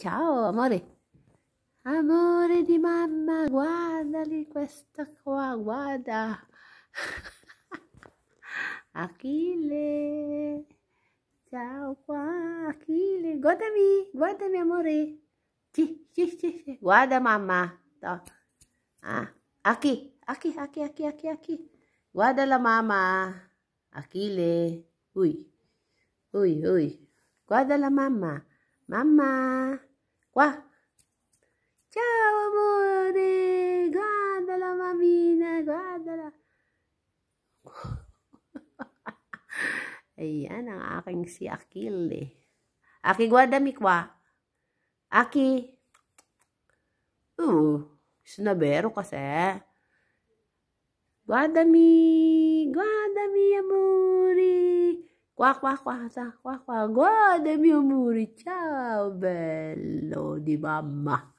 Ciao amore. Amore di mamma, guardali questa qua, guarda. Achille. Ciao qua, Achille. Guardami, guardami amore. Sì, sì, sì, sì. Guarda mamma. No. Ah, Aki, Aki, Aki, Aki, Aki, Aki. Guarda la mamma. Achille. Ui. Ui, ui. Guarda la mamma. Mamma. qua ciao amore guardala mamina, guardala ayan ang aking si Akil eh Aki guardami qua Aki uh sinabero kasi guardami mi, amore qua qua qua sa qua qua mi, amore ciao bello di mamma